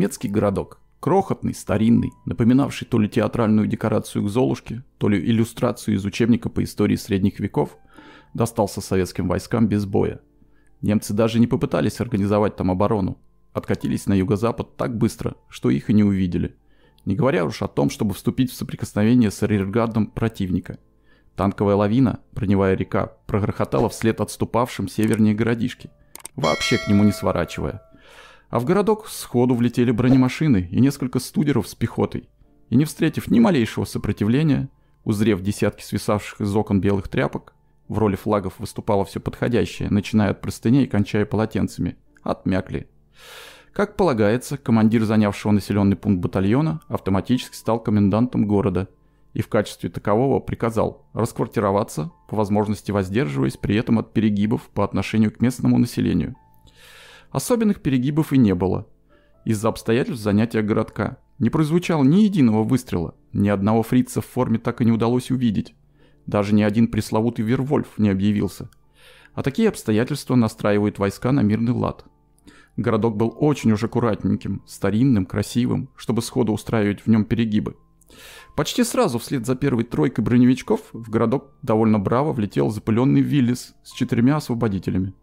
немецкий городок, крохотный, старинный, напоминавший то ли театральную декорацию к Золушке, то ли иллюстрацию из учебника по истории средних веков, достался советским войскам без боя. Немцы даже не попытались организовать там оборону, откатились на юго-запад так быстро, что их и не увидели. Не говоря уж о том, чтобы вступить в соприкосновение с арьергардом противника. Танковая лавина, броневая река, прогрохотала вслед отступавшим севернее городишки, вообще к нему не сворачивая – а в городок сходу влетели бронемашины и несколько студеров с пехотой. И не встретив ни малейшего сопротивления, узрев десятки свисавших из окон белых тряпок, в роли флагов выступало все подходящее, начиная от простыней и кончая полотенцами, отмякли. Как полагается, командир занявшего населенный пункт батальона автоматически стал комендантом города и в качестве такового приказал расквартироваться, по возможности воздерживаясь при этом от перегибов по отношению к местному населению – Особенных перегибов и не было. Из-за обстоятельств занятия городка не прозвучало ни единого выстрела, ни одного фрица в форме так и не удалось увидеть. Даже ни один пресловутый Вервольф не объявился. А такие обстоятельства настраивают войска на мирный лад. Городок был очень уж аккуратненьким, старинным, красивым, чтобы сходу устраивать в нем перегибы. Почти сразу вслед за первой тройкой броневичков в городок довольно браво влетел запыленный Виллис с четырьмя освободителями.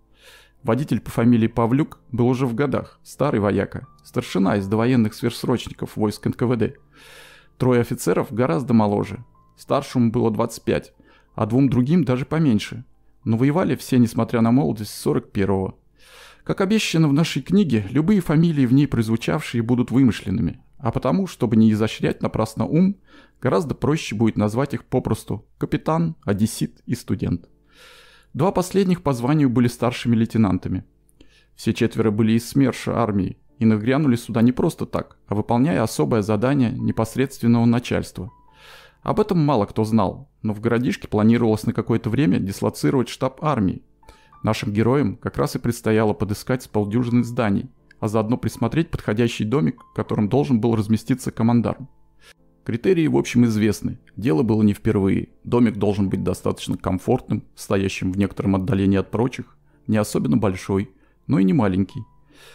Водитель по фамилии Павлюк был уже в годах, старый вояка, старшина из довоенных сверхсрочников войск НКВД. Трое офицеров гораздо моложе. Старшему было 25, а двум другим даже поменьше. Но воевали все, несмотря на молодость, с 41-го. Как обещано в нашей книге, любые фамилии, в ней прозвучавшие, будут вымышленными. А потому, чтобы не изощрять напрасно ум, гораздо проще будет назвать их попросту «капитан», «одессит» и «студент». Два последних по званию были старшими лейтенантами. Все четверо были из СМЕРШа армии и нагрянули сюда не просто так, а выполняя особое задание непосредственного начальства. Об этом мало кто знал, но в городишке планировалось на какое-то время дислоцировать штаб армии. Нашим героям как раз и предстояло подыскать с полдюжины зданий, а заодно присмотреть подходящий домик, в котором должен был разместиться командарм. Критерии, в общем, известны. Дело было не впервые. Домик должен быть достаточно комфортным, стоящим в некотором отдалении от прочих, не особенно большой, но и не маленький.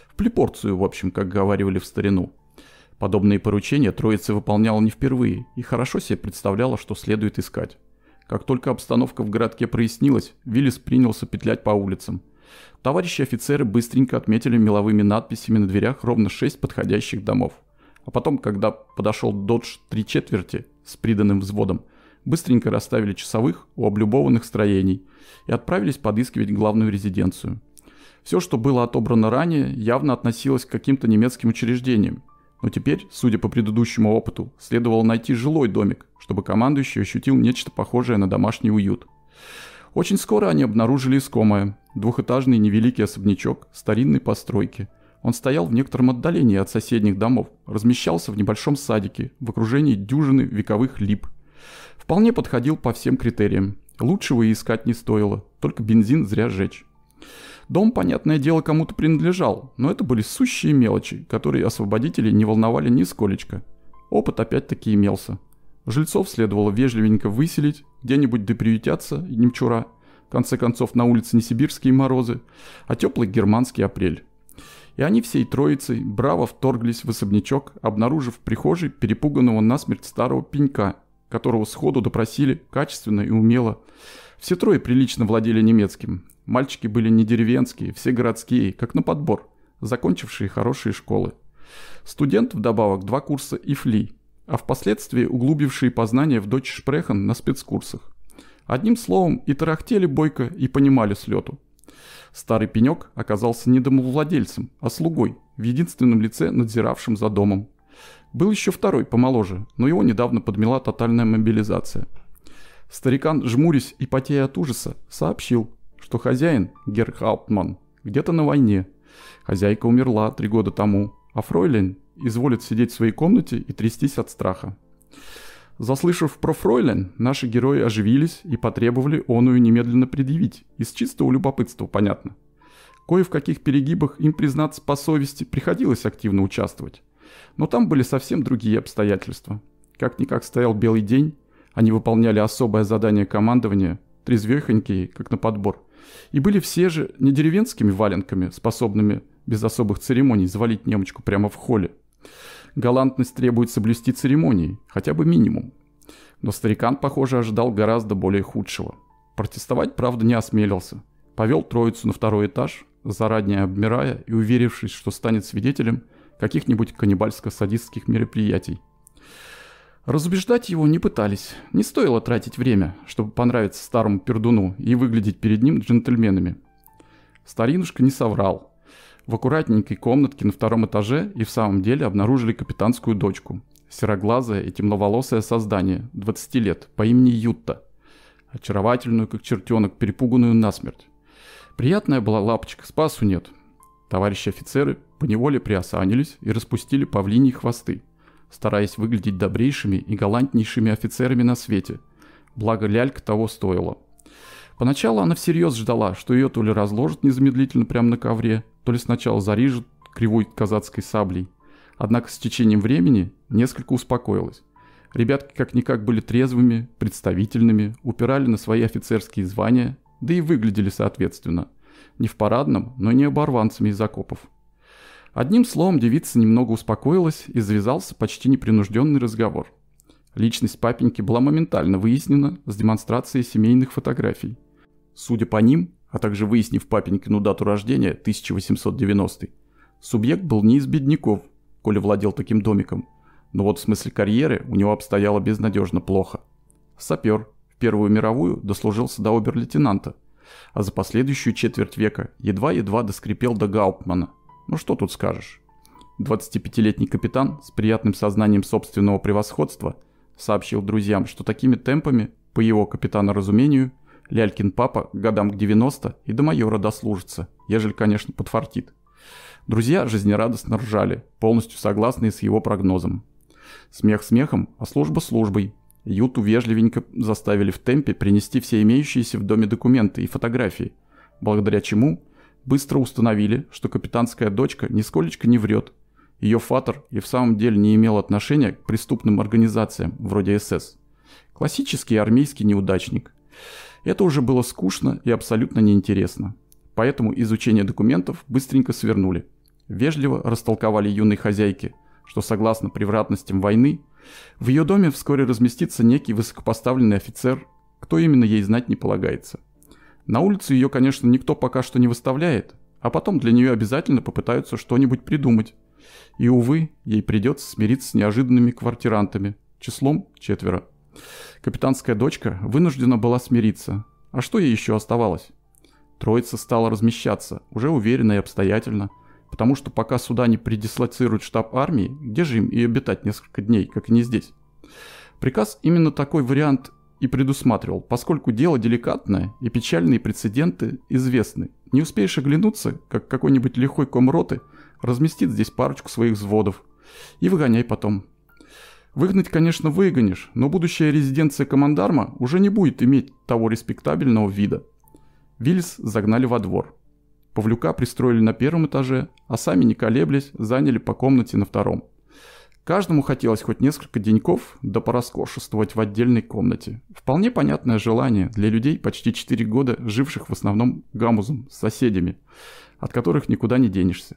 В плепорцию, в общем, как говаривали в старину. Подобные поручения троица выполняла не впервые и хорошо себе представляла, что следует искать. Как только обстановка в городке прояснилась, Виллис принялся петлять по улицам. Товарищи офицеры быстренько отметили меловыми надписями на дверях ровно шесть подходящих домов. А потом, когда подошел додж три четверти с приданным взводом, быстренько расставили часовых у облюбованных строений и отправились подыскивать главную резиденцию. Все, что было отобрано ранее, явно относилось к каким-то немецким учреждениям. Но теперь, судя по предыдущему опыту, следовало найти жилой домик, чтобы командующий ощутил нечто похожее на домашний уют. Очень скоро они обнаружили искомое – двухэтажный невеликий особнячок старинной постройки – он стоял в некотором отдалении от соседних домов, размещался в небольшом садике в окружении дюжины вековых лип. Вполне подходил по всем критериям. Лучшего и искать не стоило, только бензин зря жечь. Дом, понятное дело, кому-то принадлежал, но это были сущие мелочи, которые освободители не волновали нисколечко. Опыт опять-таки имелся. Жильцов следовало вежливенько выселить, где-нибудь доприютятся, немчура. В конце концов, на улице не сибирские морозы, а теплый германский апрель и они всей троицей браво вторглись в особнячок, обнаружив в прихожей перепуганного насмерть старого пенька, которого сходу допросили качественно и умело. Все трое прилично владели немецким. Мальчики были не деревенские, все городские, как на подбор, закончившие хорошие школы. Студент вдобавок два курса и фли, а впоследствии углубившие познания в Дойчешпрехен на спецкурсах. Одним словом, и тарахтели бойко, и понимали с лету. Старый пенек оказался не домовладельцем, а слугой, в единственном лице надзиравшим за домом. Был еще второй, помоложе, но его недавно подмела тотальная мобилизация. Старикан, жмурясь и потея от ужаса, сообщил, что хозяин, Герхауптман, где-то на войне. Хозяйка умерла три года тому, а фройлен изволит сидеть в своей комнате и трястись от страха. Заслышав про Фройлен, наши герои оживились и потребовали оную немедленно предъявить, из чистого любопытства, понятно. Кое в каких перегибах им, признаться по совести, приходилось активно участвовать. Но там были совсем другие обстоятельства. Как-никак стоял белый день, они выполняли особое задание командования, трезвехонькие, как на подбор, и были все же не деревенскими валенками, способными без особых церемоний завалить немочку прямо в холле галантность требует соблюсти церемонии, хотя бы минимум. Но старикан, похоже, ожидал гораздо более худшего. Протестовать, правда, не осмелился. Повел троицу на второй этаж, заранее обмирая и уверившись, что станет свидетелем каких-нибудь каннибальско-садистских мероприятий. Разубеждать его не пытались. Не стоило тратить время, чтобы понравиться старому пердуну и выглядеть перед ним джентльменами. Старинушка не соврал. В аккуратненькой комнатке на втором этаже и в самом деле обнаружили капитанскую дочку. Сероглазое и темноволосое создание, 20 лет, по имени Ютта. Очаровательную, как чертенок, перепуганную насмерть. Приятная была лапочка, спасу нет. Товарищи офицеры поневоле приосанились и распустили павлиньи хвосты, стараясь выглядеть добрейшими и галантнейшими офицерами на свете. Благо лялька того стоила. Поначалу она всерьез ждала, что ее то ли разложат незамедлительно прямо на ковре, то ли сначала зарежут кривой казацкой саблей. Однако с течением времени несколько успокоилось. Ребятки как-никак были трезвыми, представительными, упирали на свои офицерские звания, да и выглядели соответственно. Не в парадном, но не оборванцами из окопов. Одним словом, девица немного успокоилась и завязался почти непринужденный разговор. Личность папеньки была моментально выяснена с демонстрацией семейных фотографий. Судя по ним, а также выяснив папенькину дату рождения 1890. Субъект был не из бедняков, коли владел таким домиком, но вот в смысле карьеры у него обстояло безнадежно плохо. Сапер, в Первую мировую дослужился до обер-лейтенанта, а за последующую четверть века едва-едва доскрипел до Гауптмана. Ну что тут скажешь. 25-летний капитан с приятным сознанием собственного превосходства сообщил друзьям, что такими темпами, по его капитана разумению, Лялькин папа годам к 90 и до майора дослужится, ежели, конечно, подфартит. Друзья жизнерадостно ржали, полностью согласны с его прогнозом. Смех смехом, а служба службой. Юту вежливенько заставили в темпе принести все имеющиеся в доме документы и фотографии, благодаря чему быстро установили, что капитанская дочка нисколечко не врет. Ее фатер и в самом деле не имел отношения к преступным организациям вроде СС. Классический армейский неудачник – это уже было скучно и абсолютно неинтересно. Поэтому изучение документов быстренько свернули. Вежливо растолковали юной хозяйке, что согласно превратностям войны, в ее доме вскоре разместится некий высокопоставленный офицер, кто именно ей знать не полагается. На улицу ее, конечно, никто пока что не выставляет, а потом для нее обязательно попытаются что-нибудь придумать. И, увы, ей придется смириться с неожиданными квартирантами, числом четверо. Капитанская дочка вынуждена была смириться. А что ей еще оставалось? Троица стала размещаться, уже уверенно и обстоятельно, потому что пока суда не предислоцируют штаб армии, где же им и обитать несколько дней, как и не здесь? Приказ именно такой вариант и предусматривал, поскольку дело деликатное и печальные прецеденты известны. Не успеешь оглянуться, как какой-нибудь лихой комроты разместит здесь парочку своих взводов. И выгоняй потом. Выгнать, конечно, выгонишь, но будущая резиденция командарма уже не будет иметь того респектабельного вида. Вильс загнали во двор. Павлюка пристроили на первом этаже, а сами, не колеблясь, заняли по комнате на втором. Каждому хотелось хоть несколько деньков, да пороскошествовать в отдельной комнате. Вполне понятное желание для людей, почти 4 года живших в основном гамузом с соседями, от которых никуда не денешься.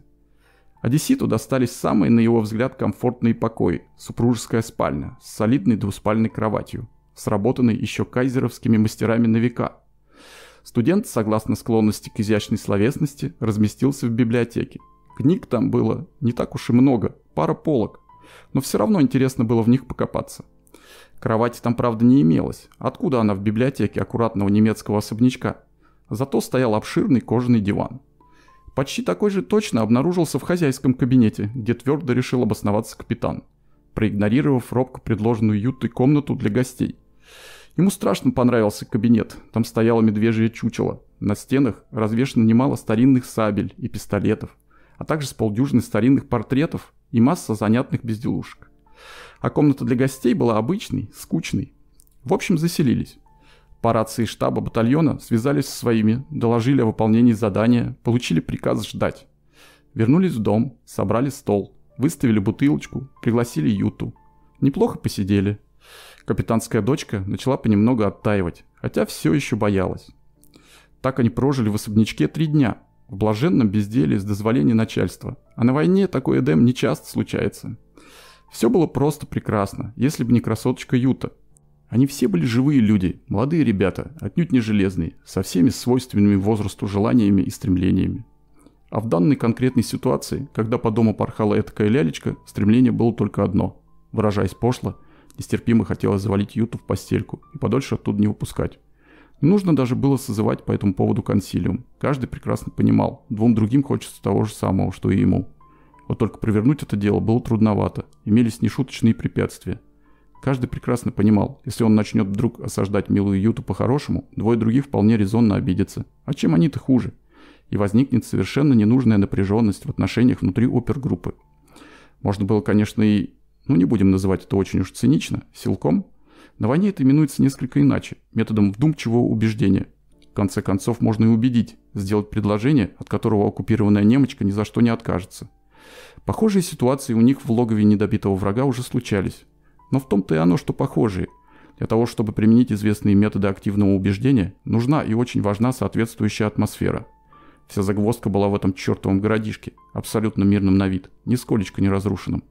Одесситу достались самые, на его взгляд, комфортные покои – супружеская спальня с солидной двуспальной кроватью, сработанной еще кайзеровскими мастерами на века. Студент, согласно склонности к изящной словесности, разместился в библиотеке. Книг там было не так уж и много, пара полок, но все равно интересно было в них покопаться. Кровати там, правда, не имелось. Откуда она в библиотеке аккуратного немецкого особнячка? Зато стоял обширный кожаный диван. Почти такой же точно обнаружился в хозяйском кабинете, где твердо решил обосноваться капитан, проигнорировав робко предложенную Ютой комнату для гостей. Ему страшно понравился кабинет, там стояло медвежье чучело. На стенах развешено немало старинных сабель и пистолетов, а также с полдюжины старинных портретов и масса занятных безделушек. А комната для гостей была обычной, скучной. В общем, заселились. По рации штаба батальона связались со своими, доложили о выполнении задания, получили приказ ждать. Вернулись в дом, собрали стол, выставили бутылочку, пригласили Юту. Неплохо посидели. Капитанская дочка начала понемногу оттаивать, хотя все еще боялась. Так они прожили в особнячке три дня, в блаженном безделии с дозволения начальства. А на войне такой эдем не часто случается. Все было просто прекрасно, если бы не красоточка Юта – они все были живые люди, молодые ребята, отнюдь не железные, со всеми свойственными возрасту желаниями и стремлениями. А в данной конкретной ситуации, когда по дому порхала этакая лялечка, стремление было только одно. Выражаясь пошло, нестерпимо хотелось завалить Юту в постельку и подольше оттуда не выпускать. Не нужно даже было созывать по этому поводу консилиум. Каждый прекрасно понимал, двум другим хочется того же самого, что и ему. Вот только провернуть это дело было трудновато, имелись нешуточные препятствия. Каждый прекрасно понимал, если он начнет вдруг осаждать милую Юту по-хорошему, двое других вполне резонно обидятся. А чем они-то хуже? И возникнет совершенно ненужная напряженность в отношениях внутри опергруппы. Можно было, конечно, и, ну не будем называть это очень уж цинично, силком. На войне это именуется несколько иначе, методом вдумчивого убеждения. В конце концов, можно и убедить, сделать предложение, от которого оккупированная немочка ни за что не откажется. Похожие ситуации у них в логове недобитого врага уже случались. Но в том-то и оно, что похожие. Для того, чтобы применить известные методы активного убеждения, нужна и очень важна соответствующая атмосфера. Вся загвоздка была в этом чертовом городишке, абсолютно мирным на вид, нисколечко не разрушенным.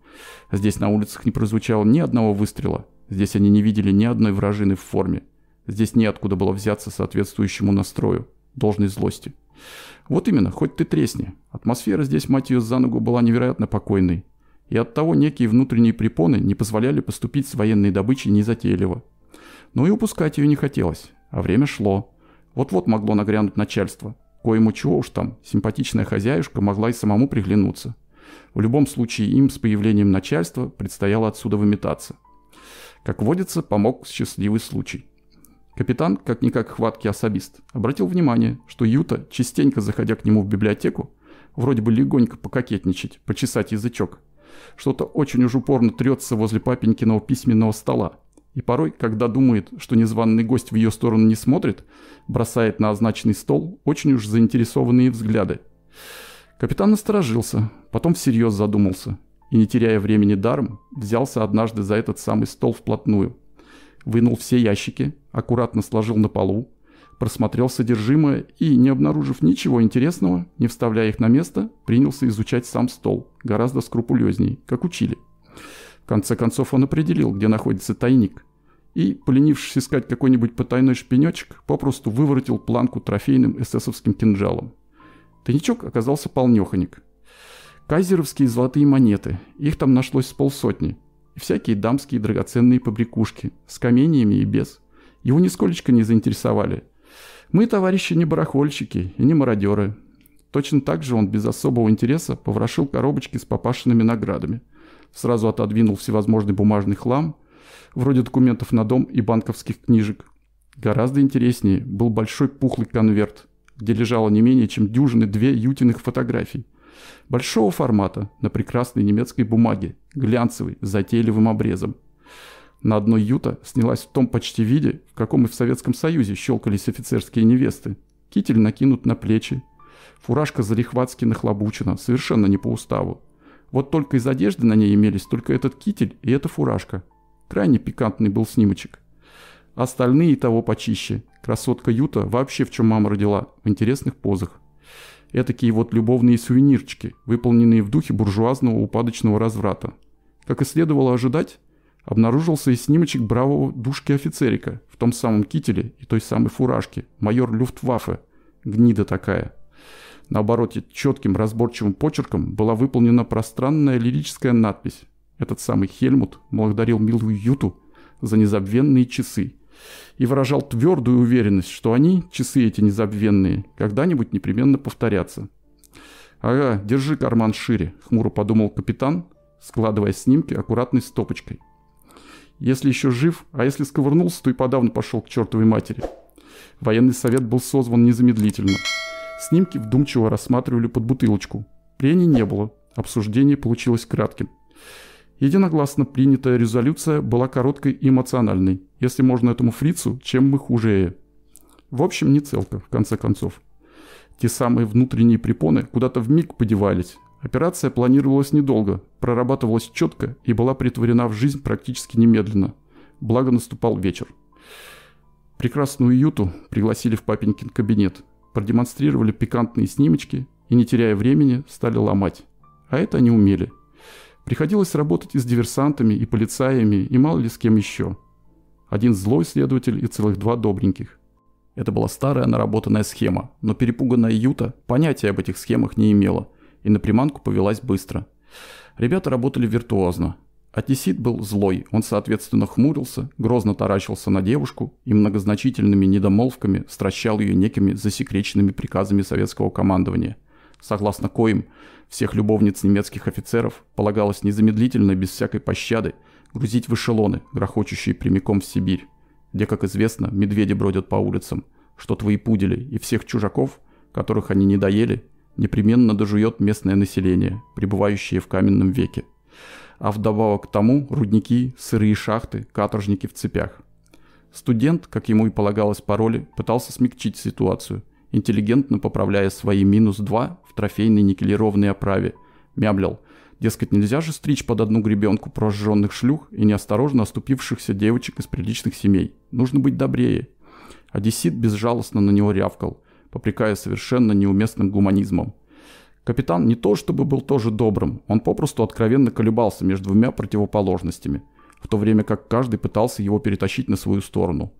А здесь на улицах не прозвучало ни одного выстрела, здесь они не видели ни одной вражины в форме. Здесь неоткуда было взяться соответствующему настрою, должной злости. Вот именно, хоть ты тресни. Атмосфера здесь, мать ее, за ногу была невероятно покойной, и оттого некие внутренние препоны не позволяли поступить с военной добычей незатейливо. Но и упускать ее не хотелось, а время шло. Вот-вот могло нагрянуть начальство. Коему чего уж там, симпатичная хозяюшка могла и самому приглянуться. В любом случае им с появлением начальства предстояло отсюда выметаться. Как водится, помог счастливый случай. Капитан, как-никак хваткий особист, обратил внимание, что Юта, частенько заходя к нему в библиотеку, вроде бы легонько пококетничать, почесать язычок – что-то очень уж упорно трется возле папенькиного письменного стола. И порой, когда думает, что незваный гость в ее сторону не смотрит, бросает на означенный стол очень уж заинтересованные взгляды. Капитан насторожился, потом всерьез задумался. И не теряя времени даром, взялся однажды за этот самый стол вплотную. Вынул все ящики, аккуратно сложил на полу, просмотрел содержимое и, не обнаружив ничего интересного, не вставляя их на место, принялся изучать сам стол, гораздо скрупулезней, как учили. В конце концов он определил, где находится тайник. И, поленившись искать какой-нибудь потайной шпинечек, попросту выворотил планку трофейным эсэсовским кинжалом. Тайничок оказался полнёхонек. Кайзеровские золотые монеты, их там нашлось с полсотни. И всякие дамские драгоценные побрякушки, с каменьями и без. Его нисколечко не заинтересовали – мы, товарищи, не барахольщики и не мародеры. Точно так же он без особого интереса поворошил коробочки с папашиными наградами. Сразу отодвинул всевозможный бумажный хлам, вроде документов на дом и банковских книжек. Гораздо интереснее был большой пухлый конверт, где лежало не менее чем дюжины две ютиных фотографий. Большого формата, на прекрасной немецкой бумаге, глянцевой, с затейливым обрезом на одной юта снялась в том почти виде, в каком и в Советском Союзе щелкались офицерские невесты. Китель накинут на плечи. Фуражка залихватски нахлобучена, совершенно не по уставу. Вот только из одежды на ней имелись только этот китель и эта фуражка. Крайне пикантный был снимочек. Остальные того почище. Красотка Юта вообще в чем мама родила, в интересных позах. Этакие вот любовные сувенирчики, выполненные в духе буржуазного упадочного разврата. Как и следовало ожидать, Обнаружился и снимочек бравого душки-офицерика в том самом кителе и той самой фуражке, майор Люфтваффе, гнида такая. На обороте четким разборчивым почерком была выполнена пространная лирическая надпись. Этот самый Хельмут благодарил милую Юту за незабвенные часы и выражал твердую уверенность, что они, часы эти незабвенные, когда-нибудь непременно повторятся. «Ага, держи карман шире», — хмуро подумал капитан, складывая снимки аккуратной стопочкой если еще жив, а если сковырнулся, то и подавно пошел к чертовой матери. Военный совет был созван незамедлительно. Снимки вдумчиво рассматривали под бутылочку. Прений не было, обсуждение получилось кратким. Единогласно принятая резолюция была короткой и эмоциональной. Если можно этому фрицу, чем мы хужее. В общем, не целка, в конце концов. Те самые внутренние препоны куда-то в миг подевались, Операция планировалась недолго, прорабатывалась четко и была притворена в жизнь практически немедленно. Благо наступал вечер. Прекрасную Юту пригласили в папенькин кабинет, продемонстрировали пикантные снимочки и, не теряя времени, стали ломать. А это они умели. Приходилось работать и с диверсантами, и полицаями, и мало ли с кем еще. Один злой следователь и целых два добреньких. Это была старая наработанная схема, но перепуганная Юта понятия об этих схемах не имела – и на приманку повелась быстро. Ребята работали виртуозно. Атисит был злой, он, соответственно, хмурился, грозно таращился на девушку и многозначительными недомолвками стращал ее некими засекреченными приказами советского командования, согласно коим всех любовниц немецких офицеров полагалось незамедлительно, без всякой пощады, грузить в эшелоны, грохочущие прямиком в Сибирь, где, как известно, медведи бродят по улицам, что твои пудели и всех чужаков, которых они не доели, непременно дожует местное население, пребывающее в каменном веке. А вдобавок к тому рудники, сырые шахты, каторжники в цепях. Студент, как ему и полагалось по роли, пытался смягчить ситуацию, интеллигентно поправляя свои минус два в трофейной никелированной оправе. Мямлил, дескать, нельзя же стричь под одну гребенку прожженных шлюх и неосторожно оступившихся девочек из приличных семей. Нужно быть добрее. Одессит безжалостно на него рявкал попрекая совершенно неуместным гуманизмом. Капитан не то чтобы был тоже добрым, он попросту откровенно колебался между двумя противоположностями, в то время как каждый пытался его перетащить на свою сторону.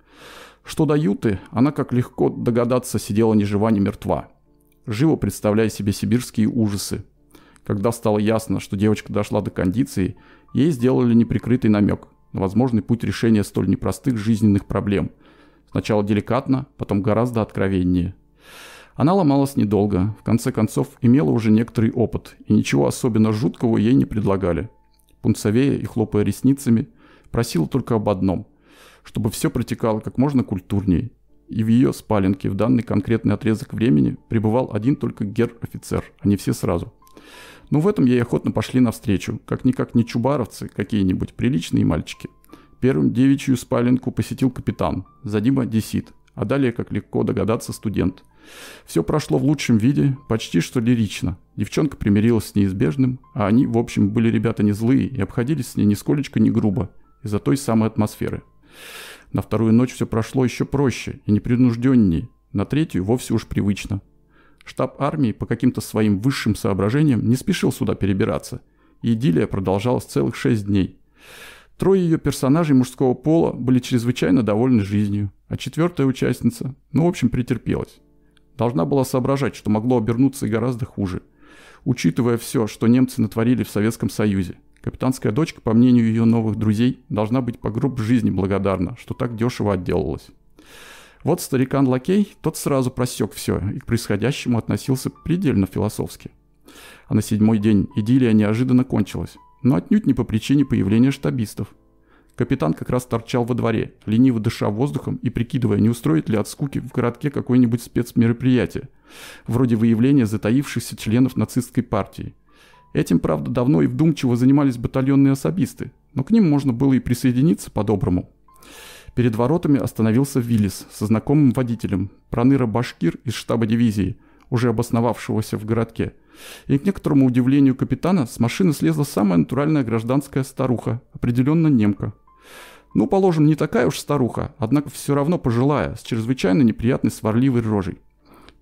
Что до Юты, она, как легко догадаться, сидела ни жива, ни мертва. Живо представляя себе сибирские ужасы. Когда стало ясно, что девочка дошла до кондиции, ей сделали неприкрытый намек на возможный путь решения столь непростых жизненных проблем. Сначала деликатно, потом гораздо откровеннее – она ломалась недолго, в конце концов имела уже некоторый опыт, и ничего особенно жуткого ей не предлагали. Пунцовея и хлопая ресницами, просила только об одном – чтобы все протекало как можно культурнее. И в ее спаленке в данный конкретный отрезок времени пребывал один только гер-офицер, а не все сразу. Но ну, в этом ей охотно пошли навстречу, как-никак не чубаровцы, какие-нибудь приличные мальчики. Первым девичью спаленку посетил капитан, за Дима Десит, а далее, как легко догадаться, студент – все прошло в лучшем виде, почти что лирично. Девчонка примирилась с неизбежным, а они, в общем, были ребята не злые и обходились с ней нисколечко не грубо из-за той самой атмосферы. На вторую ночь все прошло еще проще и непринужденнее, на третью вовсе уж привычно. Штаб армии по каким-то своим высшим соображениям не спешил сюда перебираться, и идиллия продолжалась целых шесть дней. Трое ее персонажей мужского пола были чрезвычайно довольны жизнью, а четвертая участница, ну в общем, претерпелась должна была соображать, что могло обернуться и гораздо хуже. Учитывая все, что немцы натворили в Советском Союзе, капитанская дочка, по мнению ее новых друзей, должна быть по гроб жизни благодарна, что так дешево отделалась. Вот старикан Лакей, тот сразу просек все и к происходящему относился предельно философски. А на седьмой день идиллия неожиданно кончилась, но отнюдь не по причине появления штабистов – Капитан как раз торчал во дворе, лениво дыша воздухом и прикидывая, не устроит ли от скуки в городке какое-нибудь спецмероприятие, вроде выявления затаившихся членов нацистской партии. Этим, правда, давно и вдумчиво занимались батальонные особисты, но к ним можно было и присоединиться по-доброму. Перед воротами остановился Виллис со знакомым водителем, проныра Башкир из штаба дивизии, уже обосновавшегося в городке. И к некоторому удивлению капитана с машины слезла самая натуральная гражданская старуха, определенно немка, ну, положим, не такая уж старуха, однако все равно пожилая, с чрезвычайно неприятной сварливой рожей.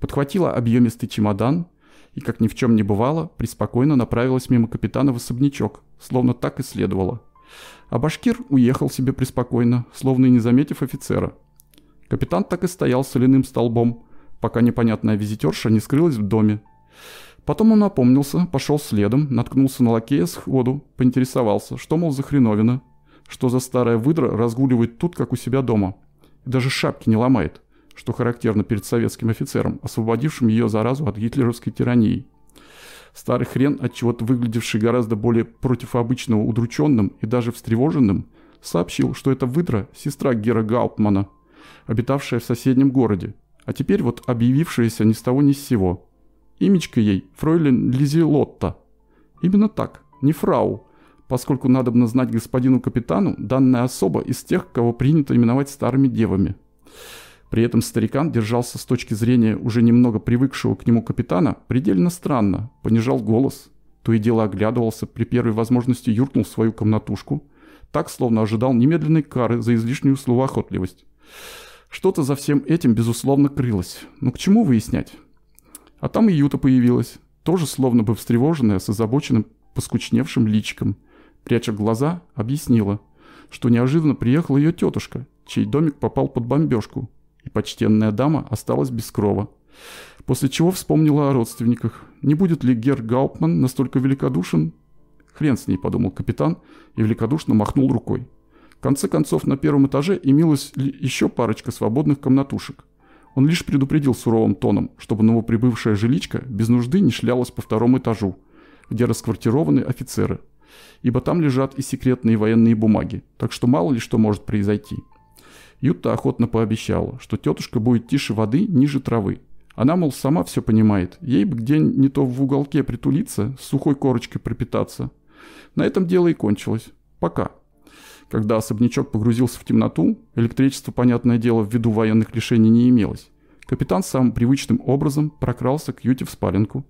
Подхватила объемистый чемодан и, как ни в чем не бывало, преспокойно направилась мимо капитана в особнячок, словно так и следовало. А башкир уехал себе преспокойно, словно и не заметив офицера. Капитан так и стоял соляным столбом, пока непонятная визитерша не скрылась в доме. Потом он опомнился, пошел следом, наткнулся на лакея сходу, поинтересовался, что, мол, за хреновина – что за старая выдра разгуливает тут, как у себя дома. И даже шапки не ломает, что характерно перед советским офицером, освободившим ее заразу от гитлеровской тирании. Старый хрен, от чего то выглядевший гораздо более против обычного удрученным и даже встревоженным, сообщил, что эта выдра – сестра Гера Гауптмана, обитавшая в соседнем городе, а теперь вот объявившаяся ни с того ни с сего. Имечко ей – фройлен Лизи Лотта. Именно так, не фрау, поскольку надобно знать господину капитану, данная особа из тех, кого принято именовать старыми девами. При этом старикан держался с точки зрения уже немного привыкшего к нему капитана предельно странно, понижал голос, то и дело оглядывался, при первой возможности юркнул в свою комнатушку, так словно ожидал немедленной кары за излишнюю словоохотливость. Что-то за всем этим, безусловно, крылось. Но ну, к чему выяснять? А там и Юта появилась, тоже словно бы встревоженная, с озабоченным, поскучневшим личиком – пряча глаза, объяснила, что неожиданно приехала ее тетушка, чей домик попал под бомбежку, и почтенная дама осталась без крова. После чего вспомнила о родственниках. Не будет ли Гер Гауптман настолько великодушен? Хрен с ней, подумал капитан и великодушно махнул рукой. В конце концов, на первом этаже имелась еще парочка свободных комнатушек. Он лишь предупредил суровым тоном, чтобы новоприбывшая жиличка без нужды не шлялась по второму этажу, где расквартированы офицеры – ибо там лежат и секретные военные бумаги, так что мало ли что может произойти. Юта охотно пообещала, что тетушка будет тише воды, ниже травы. Она, мол, сама все понимает, ей бы где не то в уголке притулиться, с сухой корочкой пропитаться. На этом дело и кончилось. Пока. Когда особнячок погрузился в темноту, электричество, понятное дело, ввиду военных лишений не имелось. Капитан самым привычным образом прокрался к Юте в спаленку,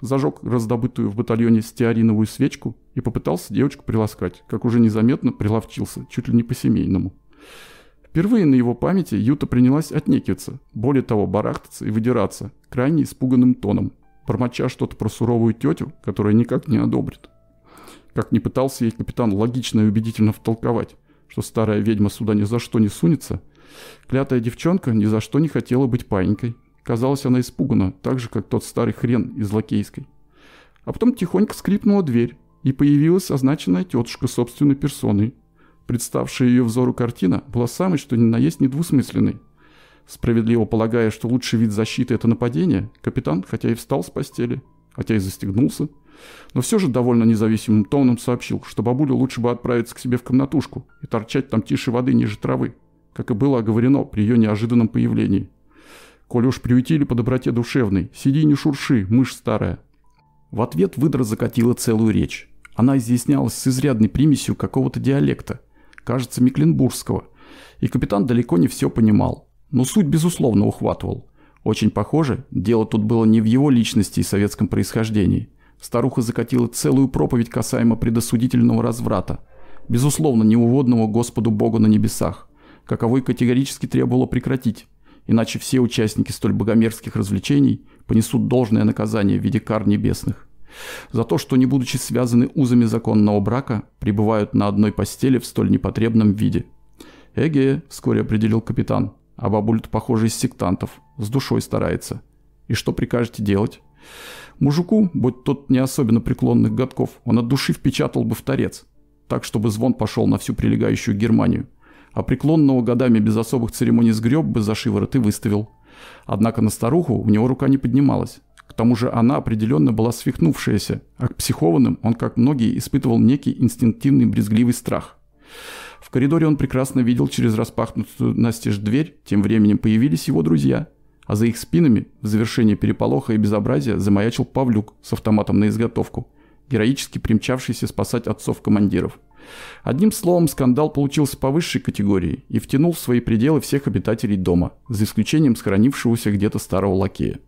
зажег раздобытую в батальоне стеариновую свечку и попытался девочку приласкать, как уже незаметно приловчился, чуть ли не по-семейному. Впервые на его памяти Юта принялась отнекиваться, более того, барахтаться и выдираться, крайне испуганным тоном, промоча что-то про суровую тетю, которая никак не одобрит. Как не пытался ей капитан логично и убедительно втолковать, что старая ведьма сюда ни за что не сунется, клятая девчонка ни за что не хотела быть паинькой, Казалось, она испугана, так же, как тот старый хрен из Лакейской. А потом тихонько скрипнула дверь, и появилась означенная тетушка собственной персоной. Представшая ее взору картина была самой, что ни на есть, недвусмысленной. Справедливо полагая, что лучший вид защиты – это нападение, капитан, хотя и встал с постели, хотя и застегнулся, но все же довольно независимым тоном сообщил, что бабулю лучше бы отправиться к себе в комнатушку и торчать там тише воды ниже травы, как и было оговорено при ее неожиданном появлении. Коль уж приютили по доброте душевной, сиди не шурши, мышь старая. В ответ выдра закатила целую речь. Она изъяснялась с изрядной примесью какого-то диалекта, кажется, мекленбургского. И капитан далеко не все понимал, но суть, безусловно, ухватывал. Очень похоже, дело тут было не в его личности и советском происхождении. Старуха закатила целую проповедь касаемо предосудительного разврата, безусловно, неуводного Господу Богу на небесах, каковой категорически требовало прекратить иначе все участники столь богомерзких развлечений понесут должное наказание в виде кар небесных. За то, что не будучи связаны узами законного брака, пребывают на одной постели в столь непотребном виде. Эге, вскоре определил капитан, а бабуль-то, похоже, из сектантов, с душой старается. И что прикажете делать? Мужику, будь тот не особенно преклонных годков, он от души впечатал бы в торец, так, чтобы звон пошел на всю прилегающую Германию а преклонного годами без особых церемоний сгреб бы за шиворот и выставил. Однако на старуху у него рука не поднималась. К тому же она определенно была свихнувшаяся, а к психованным он, как многие, испытывал некий инстинктивный брезгливый страх. В коридоре он прекрасно видел через распахнутую настежь дверь, тем временем появились его друзья. А за их спинами, в завершении переполоха и безобразия, замаячил Павлюк с автоматом на изготовку, героически примчавшийся спасать отцов командиров – Одним словом, скандал получился по высшей категории и втянул в свои пределы всех обитателей дома, за исключением сохранившегося где-то старого лакея.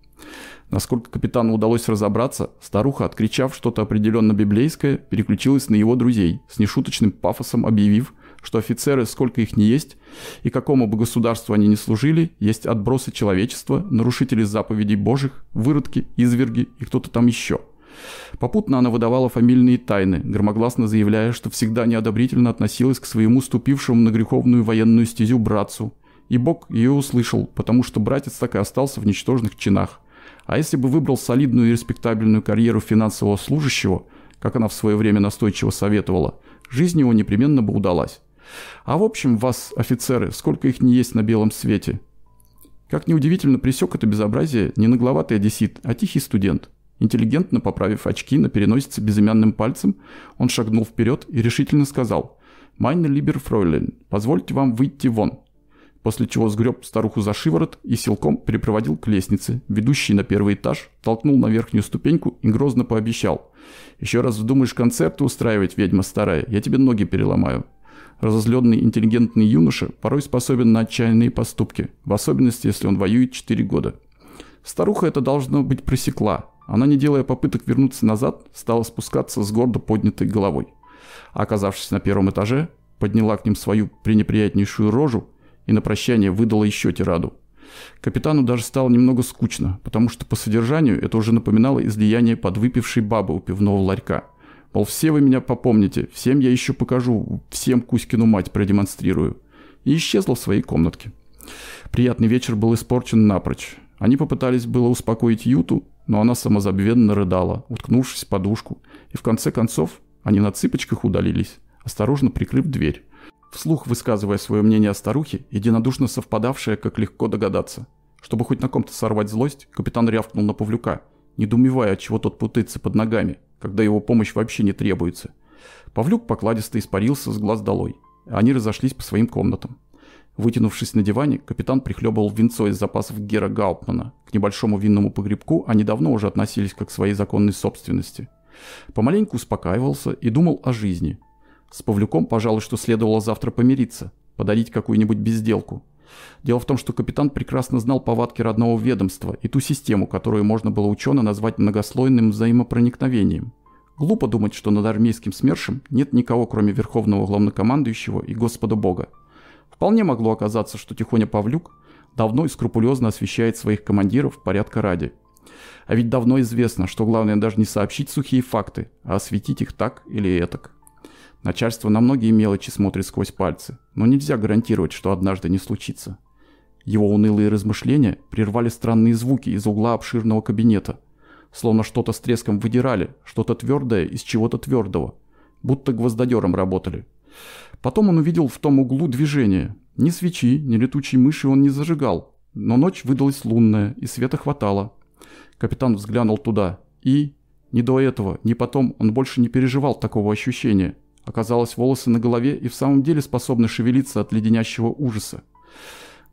Насколько капитану удалось разобраться, старуха, откричав что-то определенно библейское, переключилась на его друзей, с нешуточным пафосом объявив, что офицеры, сколько их ни есть, и какому бы государству они ни служили, есть отбросы человечества, нарушители заповедей божьих, выродки, изверги и кто-то там еще – Попутно она выдавала фамильные тайны, громогласно заявляя, что всегда неодобрительно относилась к своему ступившему на греховную военную стезю братцу. И Бог ее услышал, потому что братец так и остался в ничтожных чинах. А если бы выбрал солидную и респектабельную карьеру финансового служащего, как она в свое время настойчиво советовала, жизнь его непременно бы удалась. А в общем, вас, офицеры, сколько их не есть на белом свете. Как неудивительно, присек это безобразие не нагловатый одессит, а тихий студент. Интеллигентно поправив очки на переносице безымянным пальцем, он шагнул вперед и решительно сказал «Майне либер фройлен, позвольте вам выйти вон». После чего сгреб старуху за шиворот и силком припроводил к лестнице, ведущей на первый этаж, толкнул на верхнюю ступеньку и грозно пообещал «Еще раз вздумаешь концерты устраивать, ведьма старая, я тебе ноги переломаю». Разозленный интеллигентный юноша порой способен на отчаянные поступки, в особенности, если он воюет 4 года. Старуха это должно быть просекла. Она, не делая попыток вернуться назад, стала спускаться с гордо поднятой головой. А оказавшись на первом этаже, подняла к ним свою пренеприятнейшую рожу и на прощание выдала еще тираду. Капитану даже стало немного скучно, потому что по содержанию это уже напоминало излияние подвыпившей бабы у пивного ларька. Мол, все вы меня попомните, всем я еще покажу, всем Кузькину мать продемонстрирую. И исчезла в своей комнатке. Приятный вечер был испорчен напрочь. Они попытались было успокоить Юту, но она самозабвенно рыдала, уткнувшись в подушку, и в конце концов они на цыпочках удалились, осторожно прикрыв дверь. Вслух высказывая свое мнение о старухе, единодушно совпадавшее, как легко догадаться. Чтобы хоть на ком-то сорвать злость, капитан рявкнул на Павлюка, недоумевая, от чего тот путается под ногами, когда его помощь вообще не требуется. Павлюк покладисто испарился с глаз долой, и они разошлись по своим комнатам. Вытянувшись на диване, капитан прихлебывал винцо из запасов Гера Гауптмана. К небольшому винному погребку они давно уже относились как к своей законной собственности. Помаленьку успокаивался и думал о жизни. С Павлюком, пожалуй, что следовало завтра помириться, подарить какую-нибудь безделку. Дело в том, что капитан прекрасно знал повадки родного ведомства и ту систему, которую можно было учено назвать многослойным взаимопроникновением. Глупо думать, что над армейским СМЕРШем нет никого, кроме верховного главнокомандующего и Господа Бога. Вполне могло оказаться, что Тихоня Павлюк давно и скрупулезно освещает своих командиров порядка ради. А ведь давно известно, что главное даже не сообщить сухие факты, а осветить их так или этак. Начальство на многие мелочи смотрит сквозь пальцы, но нельзя гарантировать, что однажды не случится. Его унылые размышления прервали странные звуки из угла обширного кабинета. Словно что-то с треском выдирали, что-то твердое из чего-то твердого. Будто гвоздодером работали. Потом он увидел в том углу движение. Ни свечи, ни летучей мыши он не зажигал, но ночь выдалась лунная, и света хватало. Капитан взглянул туда, и... Ни до этого, ни потом он больше не переживал такого ощущения. Оказалось, волосы на голове и в самом деле способны шевелиться от леденящего ужаса.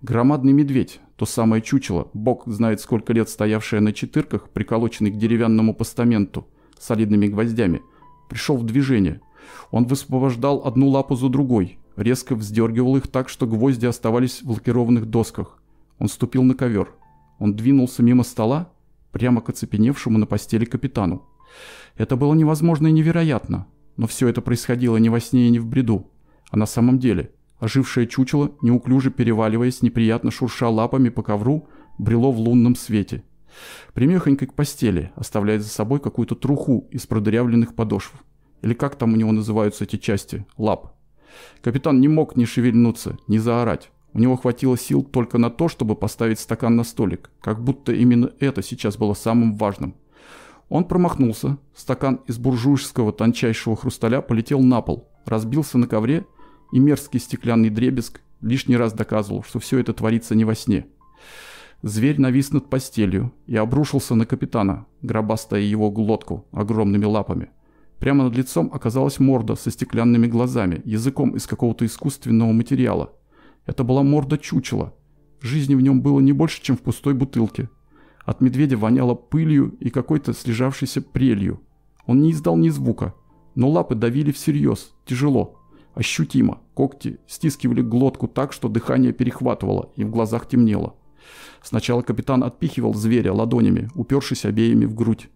Громадный медведь, то самое чучело, бог знает сколько лет стоявшее на четырках, приколоченный к деревянному постаменту, солидными гвоздями, пришел в движение – он высвобождал одну лапу за другой, резко вздергивал их так, что гвозди оставались в лакированных досках. Он ступил на ковер. Он двинулся мимо стола, прямо к оцепеневшему на постели капитану. Это было невозможно и невероятно, но все это происходило не во сне и не в бреду, а на самом деле. Ожившее чучело, неуклюже переваливаясь, неприятно шурша лапами по ковру, брело в лунном свете. Примехонько к постели, оставляя за собой какую-то труху из продырявленных подошв. Или как там у него называются эти части? Лап. Капитан не мог ни шевельнуться, ни заорать. У него хватило сил только на то, чтобы поставить стакан на столик, как будто именно это сейчас было самым важным. Он промахнулся, стакан из буржуйского тончайшего хрусталя полетел на пол, разбился на ковре, и мерзкий стеклянный дребезг лишний раз доказывал, что все это творится не во сне. Зверь навис над постелью и обрушился на капитана, гробастая его глотку огромными лапами – Прямо над лицом оказалась морда со стеклянными глазами, языком из какого-то искусственного материала. Это была морда чучела. Жизни в нем было не больше, чем в пустой бутылке. От медведя воняло пылью и какой-то слежавшейся прелью. Он не издал ни звука, но лапы давили всерьез, тяжело, ощутимо. Когти стискивали глотку так, что дыхание перехватывало и в глазах темнело. Сначала капитан отпихивал зверя ладонями, упершись обеими в грудь.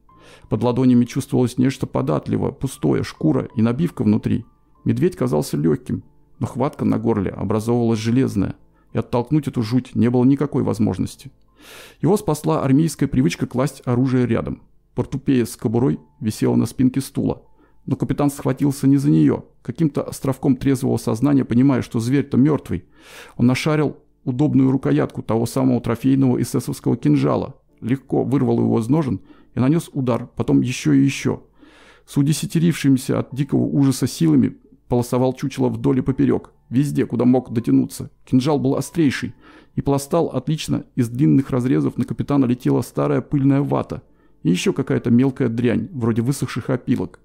Под ладонями чувствовалось нечто податливое, пустое, шкура и набивка внутри. Медведь казался легким, но хватка на горле образовывалась железная, и оттолкнуть эту жуть не было никакой возможности. Его спасла армейская привычка класть оружие рядом. Портупея с кобурой висела на спинке стула. Но капитан схватился не за нее, каким-то островком трезвого сознания, понимая, что зверь-то мертвый. Он нашарил удобную рукоятку того самого трофейного эсэсовского кинжала, легко вырвал его из ножен и нанес удар, потом еще и еще. С удесятерившимися от дикого ужаса силами полосовал чучело вдоль и поперек, везде, куда мог дотянуться. Кинжал был острейший и пластал отлично, из длинных разрезов на капитана летела старая пыльная вата и еще какая-то мелкая дрянь, вроде высохших опилок.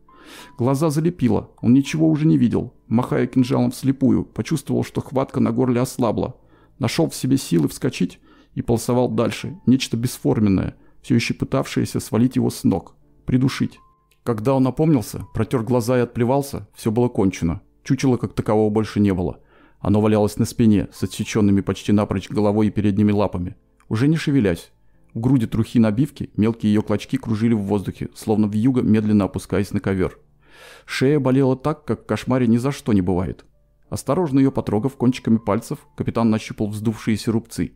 Глаза залепило, он ничего уже не видел. Махая кинжалом вслепую, почувствовал, что хватка на горле ослабла. Нашел в себе силы вскочить и полосовал дальше, нечто бесформенное, все еще пытавшаяся свалить его с ног, придушить. Когда он напомнился, протер глаза и отплевался, все было кончено. Чучела как такового больше не было. Оно валялось на спине, с отсеченными почти напрочь головой и передними лапами. Уже не шевелясь. В груди трухи набивки мелкие ее клочки кружили в воздухе, словно вьюга, медленно опускаясь на ковер. Шея болела так, как в кошмаре ни за что не бывает. Осторожно ее потрогав кончиками пальцев, капитан нащупал вздувшиеся рубцы.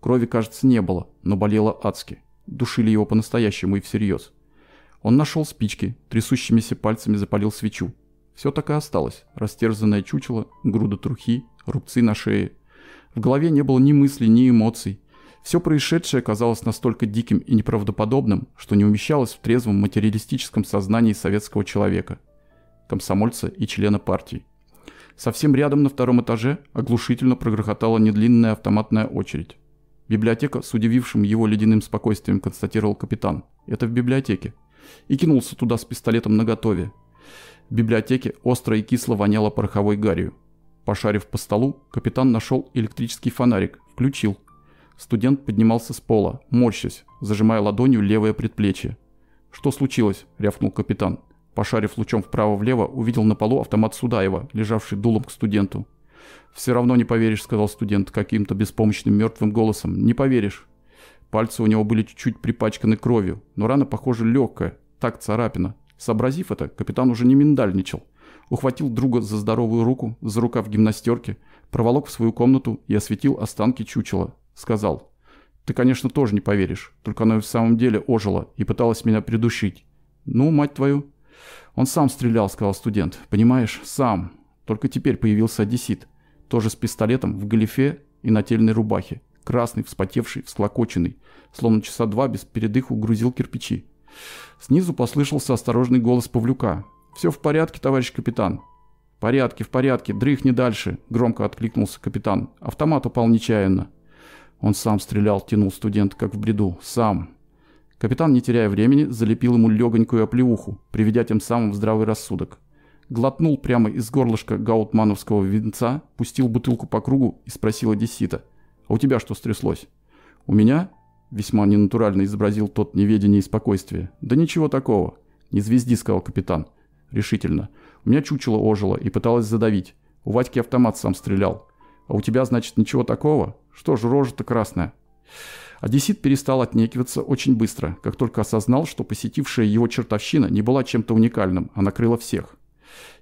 Крови, кажется, не было, но болела адски душили его по-настоящему и всерьез. Он нашел спички, трясущимися пальцами запалил свечу. Все так и осталось. Растерзанное чучело, груда трухи, рубцы на шее. В голове не было ни мыслей, ни эмоций. Все происшедшее казалось настолько диким и неправдоподобным, что не умещалось в трезвом материалистическом сознании советского человека, комсомольца и члена партии. Совсем рядом на втором этаже оглушительно прогрохотала недлинная автоматная очередь. «Библиотека», с удивившим его ледяным спокойствием констатировал капитан. «Это в библиотеке». И кинулся туда с пистолетом наготове. В библиотеке остро и кисло воняло пороховой гарью. Пошарив по столу, капитан нашел электрический фонарик, включил. Студент поднимался с пола, морщась, зажимая ладонью левое предплечье. «Что случилось?» – рявкнул капитан. Пошарив лучом вправо-влево, увидел на полу автомат Судаева, лежавший дулом к студенту. Все равно не поверишь, сказал студент каким-то беспомощным мертвым голосом. Не поверишь. Пальцы у него были чуть-чуть припачканы кровью, но рана, похоже, легкая, так царапина. Сообразив это, капитан уже не миндальничал. Ухватил друга за здоровую руку, за рукав гимнастерки, проволок в свою комнату и осветил останки чучела. Сказал, «Ты, конечно, тоже не поверишь, только она и в самом деле ожила и пыталась меня придушить». «Ну, мать твою!» «Он сам стрелял», — сказал студент. «Понимаешь, сам. Только теперь появился одессит тоже с пистолетом в галифе и нательной рубахе, красный, вспотевший, всклокоченный, словно часа два без передыху грузил кирпичи. Снизу послышался осторожный голос Павлюка. «Все в порядке, товарищ капитан». «В порядке, в порядке, дрыхни дальше», – громко откликнулся капитан. «Автомат упал нечаянно». Он сам стрелял, тянул студент, как в бреду. Сам. Капитан, не теряя времени, залепил ему легонькую оплеуху, приведя тем самым в здравый рассудок глотнул прямо из горлышка гаутмановского венца, пустил бутылку по кругу и спросил одессита. «А у тебя что стряслось?» «У меня?» – весьма ненатурально изобразил тот неведение и спокойствие. «Да ничего такого. Не звезди», – сказал капитан. «Решительно. У меня чучело ожило и пыталось задавить. У Вадьки автомат сам стрелял. А у тебя, значит, ничего такого? Что ж, рожа-то красная». Одессит перестал отнекиваться очень быстро, как только осознал, что посетившая его чертовщина не была чем-то уникальным, а накрыла всех.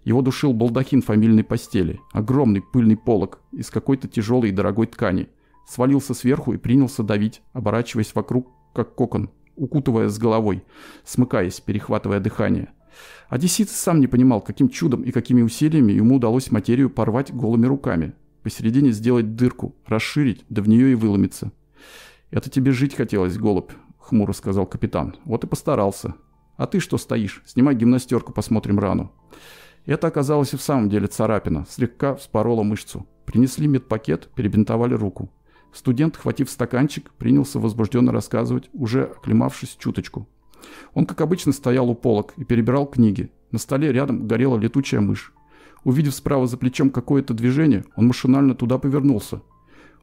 Его душил балдахин фамильной постели, огромный пыльный полог из какой-то тяжелой и дорогой ткани. Свалился сверху и принялся давить, оборачиваясь вокруг, как кокон, укутывая с головой, смыкаясь, перехватывая дыхание. Одессит сам не понимал, каким чудом и какими усилиями ему удалось материю порвать голыми руками. Посередине сделать дырку, расширить, да в нее и выломиться. «Это тебе жить хотелось, голубь», — хмуро сказал капитан. «Вот и постарался. А ты что стоишь? Снимай гимнастерку, посмотрим рану. Это оказалось и в самом деле царапина, слегка вспорола мышцу. Принесли медпакет, перебинтовали руку. Студент, хватив стаканчик, принялся возбужденно рассказывать, уже оклемавшись чуточку. Он, как обычно, стоял у полок и перебирал книги. На столе рядом горела летучая мышь. Увидев справа за плечом какое-то движение, он машинально туда повернулся.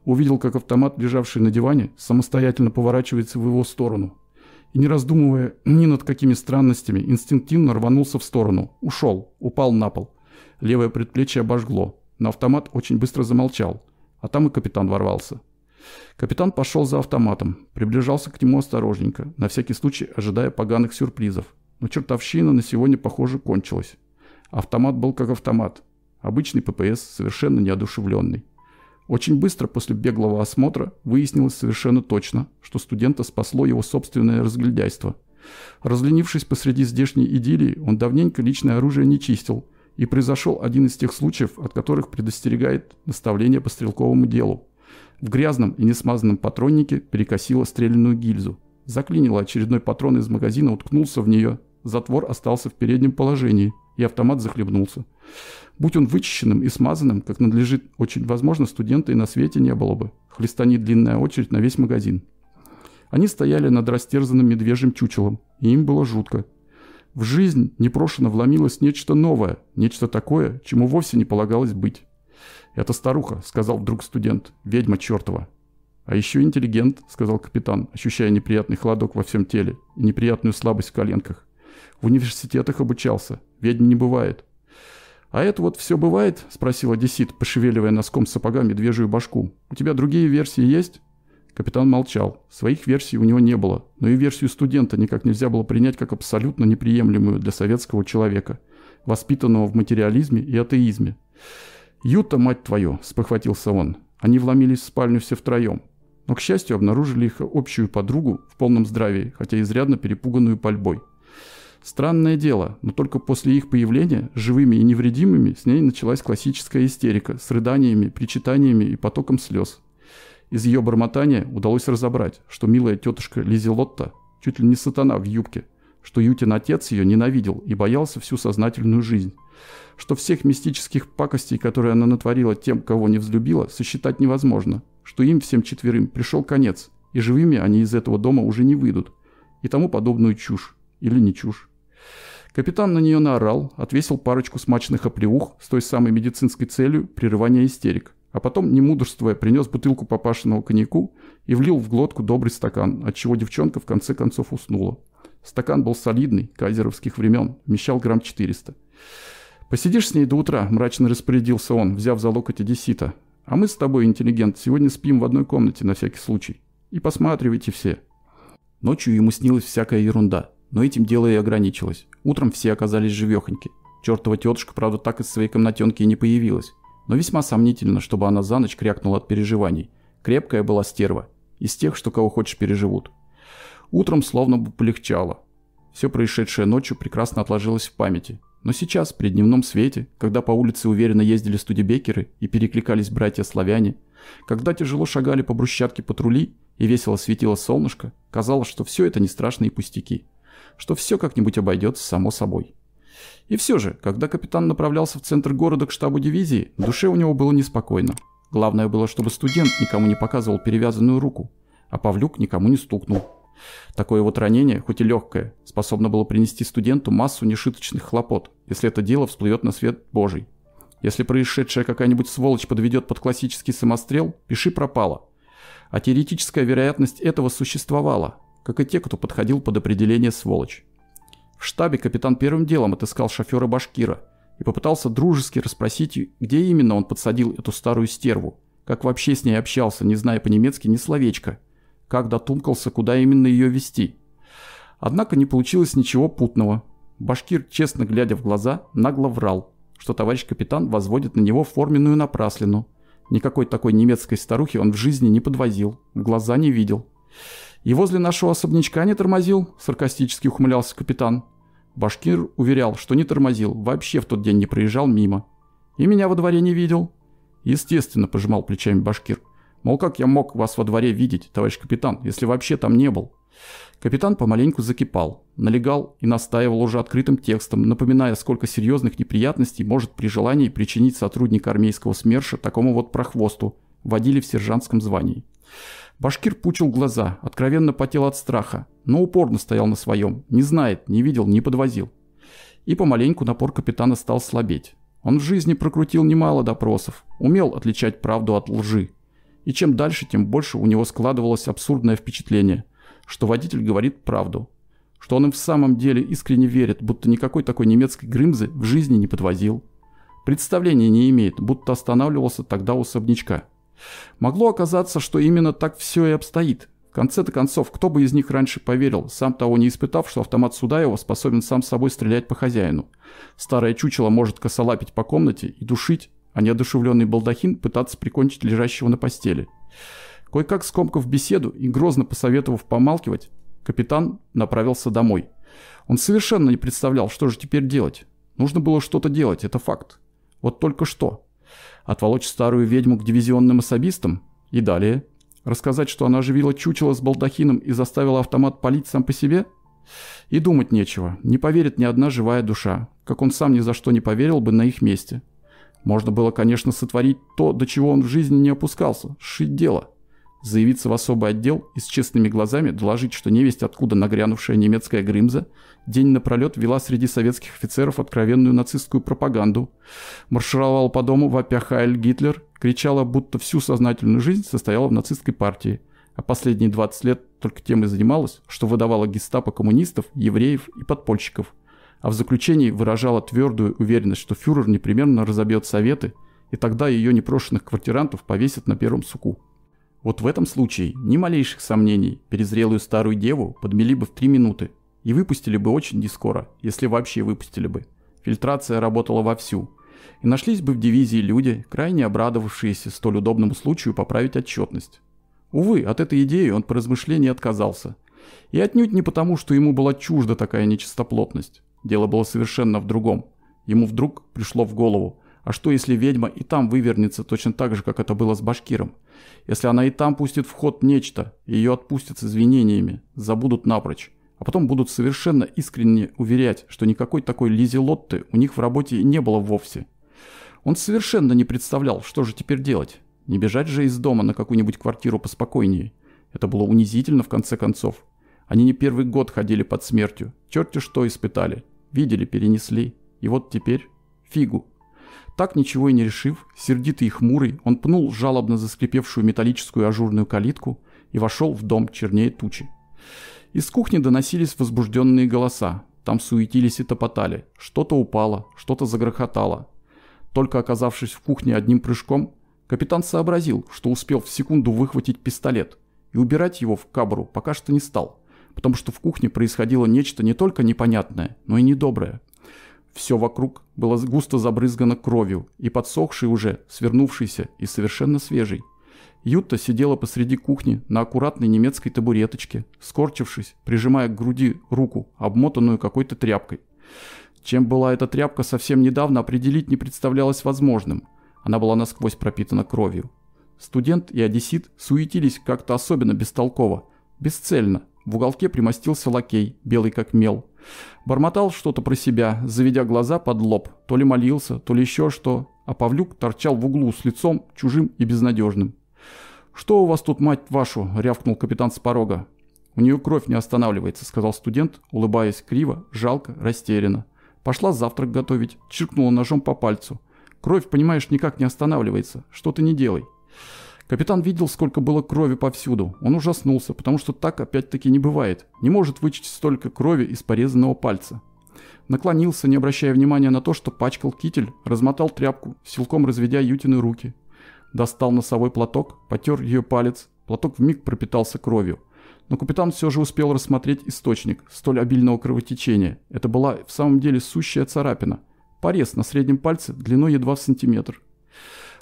Увидел, как автомат, лежавший на диване, самостоятельно поворачивается в его сторону – и, не раздумывая ни над какими странностями, инстинктивно рванулся в сторону. Ушел. Упал на пол. Левое предплечье обожгло. Но автомат очень быстро замолчал. А там и капитан ворвался. Капитан пошел за автоматом. Приближался к нему осторожненько, на всякий случай ожидая поганых сюрпризов. Но чертовщина на сегодня, похоже, кончилась. Автомат был как автомат. Обычный ППС, совершенно неодушевленный. Очень быстро после беглого осмотра выяснилось совершенно точно, что студента спасло его собственное разгильдяйство. Разленившись посреди здешней идиллии, он давненько личное оружие не чистил, и произошел один из тех случаев, от которых предостерегает наставление по стрелковому делу. В грязном и несмазанном патроннике перекосило стрелянную гильзу. Заклинило очередной патрон из магазина, уткнулся в нее, затвор остался в переднем положении – и автомат захлебнулся. Будь он вычищенным и смазанным, как надлежит, очень возможно, студента и на свете не было бы. Хлестани длинная очередь на весь магазин. Они стояли над растерзанным медвежьим чучелом, и им было жутко. В жизнь непрошено вломилось нечто новое, нечто такое, чему вовсе не полагалось быть. «Это старуха», — сказал вдруг студент, — «ведьма чертова». «А еще интеллигент», — сказал капитан, ощущая неприятный холодок во всем теле и неприятную слабость в коленках. В университетах обучался. Ведьм не бывает. «А это вот все бывает?» – спросил Одессит, пошевеливая носком сапога медвежью башку. «У тебя другие версии есть?» Капитан молчал. Своих версий у него не было, но и версию студента никак нельзя было принять как абсолютно неприемлемую для советского человека, воспитанного в материализме и атеизме. «Юта, мать твою!» – спохватился он. Они вломились в спальню все втроем. Но, к счастью, обнаружили их общую подругу в полном здравии, хотя изрядно перепуганную пальбой. Странное дело, но только после их появления, живыми и невредимыми, с ней началась классическая истерика с рыданиями, причитаниями и потоком слез. Из ее бормотания удалось разобрать, что милая тетушка Лизелотта чуть ли не сатана в юбке, что Ютин отец ее ненавидел и боялся всю сознательную жизнь, что всех мистических пакостей, которые она натворила тем, кого не взлюбила, сосчитать невозможно, что им всем четверым пришел конец, и живыми они из этого дома уже не выйдут, и тому подобную чушь или не чушь. Капитан на нее наорал, отвесил парочку смачных оплеух с той самой медицинской целью прерывания истерик, а потом, не мудрствуя, принес бутылку попашенного коньяку и влил в глотку добрый стакан, отчего девчонка в конце концов уснула. Стакан был солидный, кайзеровских времен, вмещал грамм 400. «Посидишь с ней до утра», – мрачно распорядился он, взяв за локоть Одессита. «А мы с тобой, интеллигент, сегодня спим в одной комнате на всякий случай. И посматривайте все». Ночью ему снилась всякая ерунда, но этим дело и ограничилось. Утром все оказались живехоньки. Чертова тетушка, правда, так из своей комнатенки и не появилась. Но весьма сомнительно, чтобы она за ночь крякнула от переживаний. Крепкая была стерва. Из тех, что кого хочешь переживут. Утром словно бы полегчало. Все происшедшее ночью прекрасно отложилось в памяти. Но сейчас, при дневном свете, когда по улице уверенно ездили студебекеры и перекликались братья-славяне, когда тяжело шагали по брусчатке патрули и весело светило солнышко, казалось, что все это не страшные пустяки что все как-нибудь обойдется само собой. И все же, когда капитан направлялся в центр города к штабу дивизии, в душе у него было неспокойно. Главное было, чтобы студент никому не показывал перевязанную руку, а Павлюк никому не стукнул. Такое вот ранение, хоть и легкое, способно было принести студенту массу нешиточных хлопот, если это дело всплывет на свет божий. Если происшедшая какая-нибудь сволочь подведет под классический самострел, пиши пропало. А теоретическая вероятность этого существовала, как и те, кто подходил под определение «сволочь». В штабе капитан первым делом отыскал шофера Башкира и попытался дружески расспросить, где именно он подсадил эту старую стерву, как вообще с ней общался, не зная по-немецки ни словечка, как дотумкался, куда именно ее вести. Однако не получилось ничего путного. Башкир, честно глядя в глаза, нагло врал, что товарищ капитан возводит на него форменную напраслину. Никакой такой немецкой старухи он в жизни не подвозил, в глаза не видел. И возле нашего особнячка не тормозил, саркастически ухмылялся капитан. Башкир уверял, что не тормозил, вообще в тот день не проезжал мимо. И меня во дворе не видел. Естественно, пожимал плечами Башкир. Мол, как я мог вас во дворе видеть, товарищ капитан, если вообще там не был? Капитан помаленьку закипал, налегал и настаивал уже открытым текстом, напоминая, сколько серьезных неприятностей может при желании причинить сотрудник армейского СМЕРШа такому вот прохвосту, водили в сержантском звании. Башкир пучил глаза, откровенно потел от страха, но упорно стоял на своем, не знает, не видел, не подвозил. И помаленьку напор капитана стал слабеть. Он в жизни прокрутил немало допросов, умел отличать правду от лжи. И чем дальше, тем больше у него складывалось абсурдное впечатление, что водитель говорит правду. Что он им в самом деле искренне верит, будто никакой такой немецкой Грымзы в жизни не подвозил. Представления не имеет, будто останавливался тогда у особнячка – Могло оказаться, что именно так все и обстоит. В конце-то концов, кто бы из них раньше поверил, сам того не испытав, что автомат Судаева способен сам собой стрелять по хозяину. Старое чучело может косолапить по комнате и душить, а неодушевленный балдахин пытаться прикончить лежащего на постели. Кое-как скомкав беседу и грозно посоветовав помалкивать, капитан направился домой. Он совершенно не представлял, что же теперь делать. Нужно было что-то делать, это факт. Вот только что отволочь старую ведьму к дивизионным особистам и далее рассказать, что она оживила чучело с балдахином и заставила автомат палить сам по себе? И думать нечего, не поверит ни одна живая душа, как он сам ни за что не поверил бы на их месте. Можно было, конечно, сотворить то, до чего он в жизни не опускался, шить дело – заявиться в особый отдел и с честными глазами доложить, что невесть откуда нагрянувшая немецкая Грымза день напролет вела среди советских офицеров откровенную нацистскую пропаганду, маршировала по дому вопя «Хайль Гитлер», кричала, будто всю сознательную жизнь состояла в нацистской партии, а последние 20 лет только тем и занималась, что выдавала гестапо коммунистов, евреев и подпольщиков, а в заключении выражала твердую уверенность, что фюрер непременно разобьет советы, и тогда ее непрошенных квартирантов повесят на первом суку. Вот в этом случае ни малейших сомнений перезрелую старую деву подмели бы в 3 минуты и выпустили бы очень нескоро, если вообще выпустили бы. Фильтрация работала вовсю. И нашлись бы в дивизии люди, крайне обрадовавшиеся столь удобному случаю поправить отчетность. Увы, от этой идеи он по размышлении отказался. И отнюдь не потому, что ему была чужда такая нечистоплотность. Дело было совершенно в другом. Ему вдруг пришло в голову – а что, если ведьма и там вывернется точно так же, как это было с башкиром? Если она и там пустит в ход нечто, ее отпустят с извинениями, забудут напрочь. А потом будут совершенно искренне уверять, что никакой такой Лизи Лотты у них в работе не было вовсе. Он совершенно не представлял, что же теперь делать. Не бежать же из дома на какую-нибудь квартиру поспокойнее. Это было унизительно в конце концов. Они не первый год ходили под смертью. Черти что испытали. Видели, перенесли. И вот теперь фигу. Так ничего и не решив, сердитый и хмурый, он пнул жалобно заскрипевшую металлическую ажурную калитку и вошел в дом чернее тучи. Из кухни доносились возбужденные голоса. Там суетились и топотали. Что-то упало, что-то загрохотало. Только оказавшись в кухне одним прыжком, капитан сообразил, что успел в секунду выхватить пистолет и убирать его в кабру пока что не стал, потому что в кухне происходило нечто не только непонятное, но и недоброе. Все вокруг было густо забрызгано кровью и подсохшей уже, свернувшейся и совершенно свежей. Юта сидела посреди кухни на аккуратной немецкой табуреточке, скорчившись, прижимая к груди руку, обмотанную какой-то тряпкой. Чем была эта тряпка, совсем недавно определить не представлялось возможным. Она была насквозь пропитана кровью. Студент и одессит суетились как-то особенно бестолково, бесцельно, в уголке примостился лакей, белый как мел. Бормотал что-то про себя, заведя глаза под лоб. То ли молился, то ли еще что. А Павлюк торчал в углу с лицом чужим и безнадежным. «Что у вас тут, мать вашу?» – рявкнул капитан с порога. «У нее кровь не останавливается», – сказал студент, улыбаясь криво, жалко, растерянно. Пошла завтрак готовить, чиркнула ножом по пальцу. «Кровь, понимаешь, никак не останавливается. Что ты не делай?» Капитан видел, сколько было крови повсюду. Он ужаснулся, потому что так опять-таки не бывает. Не может вычесть столько крови из порезанного пальца. Наклонился, не обращая внимания на то, что пачкал китель, размотал тряпку, силком разведя Ютины руки. Достал носовой платок, потер ее палец. Платок вмиг пропитался кровью. Но капитан все же успел рассмотреть источник столь обильного кровотечения. Это была в самом деле сущая царапина. Порез на среднем пальце длиной едва в сантиметр.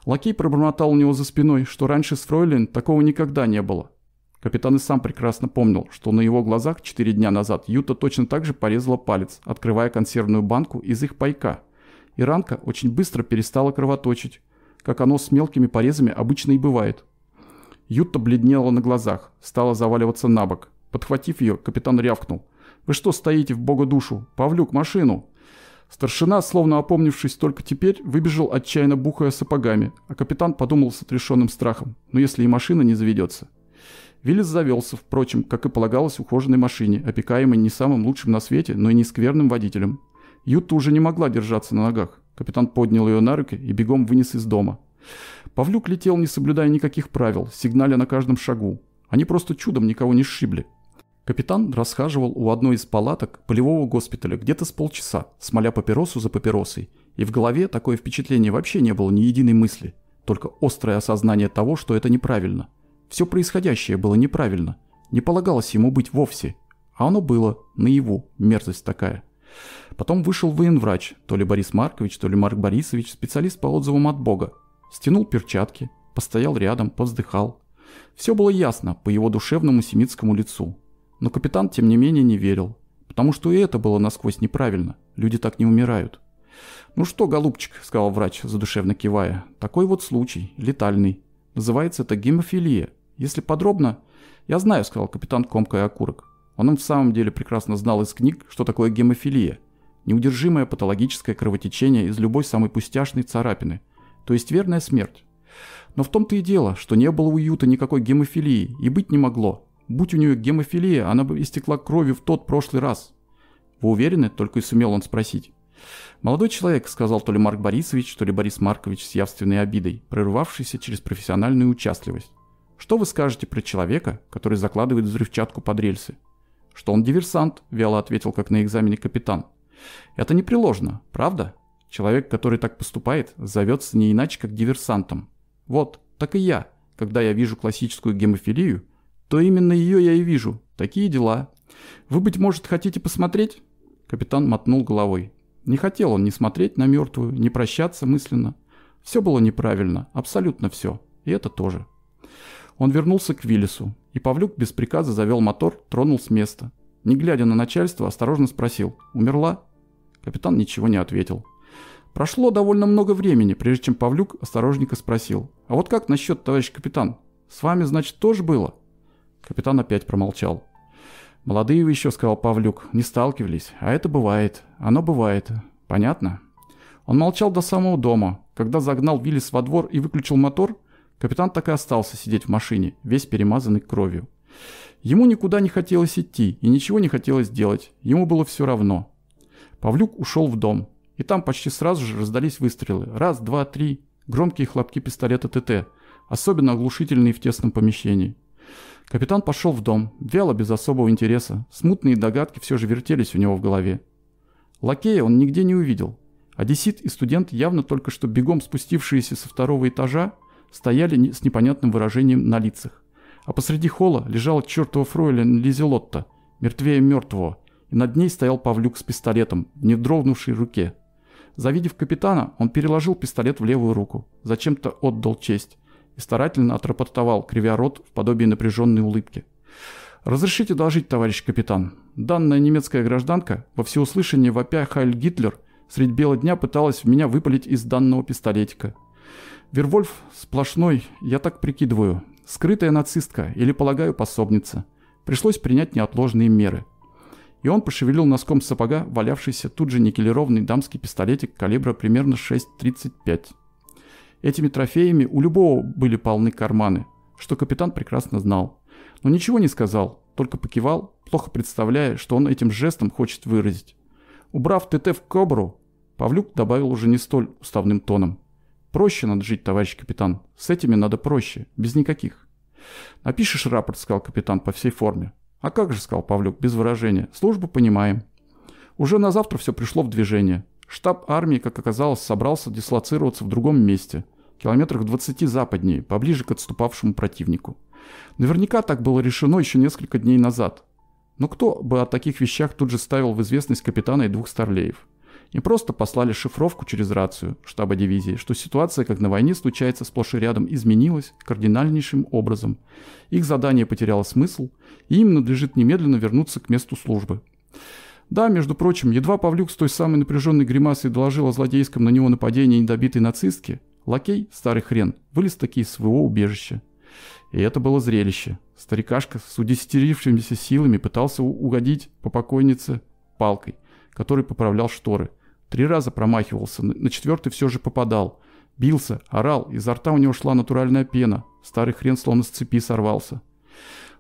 Лакей пробормотал у него за спиной, что раньше с Фройлен такого никогда не было. Капитан и сам прекрасно помнил, что на его глазах четыре дня назад Юта точно так же порезала палец, открывая консервную банку из их пайка. И ранка очень быстро перестала кровоточить, как оно с мелкими порезами обычно и бывает. Юта бледнела на глазах, стала заваливаться на бок. Подхватив ее, капитан рявкнул. «Вы что стоите в бога душу? Павлюк, машину!» Старшина, словно опомнившись только теперь, выбежал, отчаянно бухая сапогами, а капитан подумал с отрешенным страхом, ну если и машина не заведется. Виллис завелся, впрочем, как и полагалось ухоженной машине, опекаемой не самым лучшим на свете, но и не скверным водителем. Юта уже не могла держаться на ногах. Капитан поднял ее на руки и бегом вынес из дома. Павлюк летел, не соблюдая никаких правил, сигналя на каждом шагу. Они просто чудом никого не сшибли. Капитан расхаживал у одной из палаток полевого госпиталя где-то с полчаса, смоля папиросу за папиросой, и в голове такое впечатление вообще не было ни единой мысли, только острое осознание того, что это неправильно. Все происходящее было неправильно, не полагалось ему быть вовсе, а оно было наяву, мерзость такая. Потом вышел военврач, то ли Борис Маркович, то ли Марк Борисович, специалист по отзывам от Бога, стянул перчатки, постоял рядом, повздыхал. Все было ясно по его душевному семитскому лицу, но капитан, тем не менее, не верил. Потому что и это было насквозь неправильно. Люди так не умирают. «Ну что, голубчик», — сказал врач, задушевно кивая, — «такой вот случай, летальный. Называется это гемофилия. Если подробно...» «Я знаю», — сказал капитан, комкая окурок. Он им в самом деле прекрасно знал из книг, что такое гемофилия. Неудержимое патологическое кровотечение из любой самой пустяшной царапины. То есть верная смерть. Но в том-то и дело, что не было уюта никакой гемофилии и быть не могло. Будь у нее гемофилия, она бы истекла кровью в тот прошлый раз. Вы уверены? Только и сумел он спросить. Молодой человек, сказал то ли Марк Борисович, то ли Борис Маркович с явственной обидой, прерывавшийся через профессиональную участливость. Что вы скажете про человека, который закладывает взрывчатку под рельсы? Что он диверсант, вяло ответил как на экзамене капитан. Это непреложно, правда? Человек, который так поступает, зовется не иначе, как диверсантом. Вот, так и я, когда я вижу классическую гемофилию, то именно ее я и вижу. Такие дела. Вы, быть может, хотите посмотреть?» Капитан мотнул головой. Не хотел он ни смотреть на мертвую, ни прощаться мысленно. Все было неправильно, абсолютно все. И это тоже. Он вернулся к Виллису, и Павлюк без приказа завел мотор, тронул с места. Не глядя на начальство, осторожно спросил «Умерла?». Капитан ничего не ответил. Прошло довольно много времени, прежде чем Павлюк осторожненько спросил «А вот как насчет, товарищ капитан? С вами, значит, тоже было?» Капитан опять промолчал. «Молодые вы еще», — сказал Павлюк, — «не сталкивались. А это бывает. Оно бывает. Понятно?» Он молчал до самого дома. Когда загнал Виллис во двор и выключил мотор, капитан так и остался сидеть в машине, весь перемазанный кровью. Ему никуда не хотелось идти и ничего не хотелось делать. Ему было все равно. Павлюк ушел в дом. И там почти сразу же раздались выстрелы. Раз, два, три. Громкие хлопки пистолета ТТ. Особенно оглушительные в тесном помещении. Капитан пошел в дом, вяло, без особого интереса. Смутные догадки все же вертелись у него в голове. Лакея он нигде не увидел. Одессит а и студент, явно только что бегом спустившиеся со второго этажа, стояли с непонятным выражением на лицах. А посреди холла лежал чертова фройлен Лизелотта, мертвее мертвого, и над ней стоял Павлюк с пистолетом не недрогнувшей руке. Завидев капитана, он переложил пистолет в левую руку, зачем-то отдал честь, и старательно отрапортовал, кривя рот в подобии напряженной улыбки. «Разрешите доложить, товарищ капитан. Данная немецкая гражданка, во всеуслышание вопя Хайль Гитлер, средь бела дня пыталась в меня выпалить из данного пистолетика. Вервольф сплошной, я так прикидываю, скрытая нацистка или, полагаю, пособница. Пришлось принять неотложные меры. И он пошевелил носком сапога валявшийся тут же никелированный дамский пистолетик калибра примерно 6.35. Этими трофеями у любого были полны карманы, что капитан прекрасно знал. Но ничего не сказал, только покивал, плохо представляя, что он этим жестом хочет выразить. Убрав ТТ в кобру, Павлюк добавил уже не столь уставным тоном. «Проще надо жить, товарищ капитан. С этими надо проще, без никаких». «Напишешь рапорт», — сказал капитан по всей форме. «А как же», — сказал Павлюк, без выражения. «Службу понимаем». Уже на завтра все пришло в движение. Штаб армии, как оказалось, собрался дислоцироваться в другом месте, километрах 20 западнее, поближе к отступавшему противнику. Наверняка так было решено еще несколько дней назад. Но кто бы о таких вещах тут же ставил в известность капитана и двух старлеев? Им просто послали шифровку через рацию штаба дивизии, что ситуация, как на войне случается сплошь и рядом, изменилась кардинальнейшим образом. Их задание потеряло смысл, и им надлежит немедленно вернуться к месту службы. Да, между прочим, едва Павлюк с той самой напряженной гримасой доложил о злодейском на него нападении недобитой нацистки, лакей, старый хрен, вылез таки из своего убежища. И это было зрелище. Старикашка с удесятерившимися силами пытался угодить по покойнице палкой, который поправлял шторы. Три раза промахивался, на четвертый все же попадал. Бился, орал, изо рта у него шла натуральная пена. Старый хрен словно с цепи сорвался.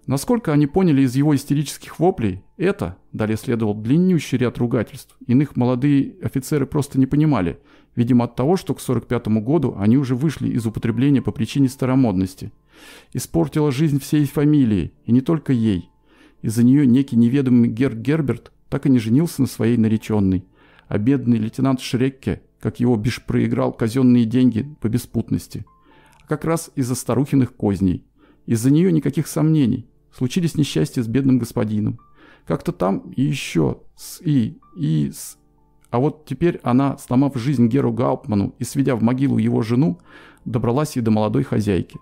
Насколько они поняли из его истерических воплей, это, далее следовал длиннющий ряд ругательств, иных молодые офицеры просто не понимали, видимо от того, что к 45 году они уже вышли из употребления по причине старомодности. Испортила жизнь всей фамилии, и не только ей. Из-за нее некий неведомый Герр Герберт так и не женился на своей нареченной, а бедный лейтенант Шрекке, как его биш проиграл казенные деньги по беспутности. А как раз из-за старухиных козней. Из-за нее никаких сомнений случились несчастья с бедным господином. Как-то там и еще с И, и с... А вот теперь она, сломав жизнь Геру Гауптману и сведя в могилу его жену, добралась и до молодой хозяйки.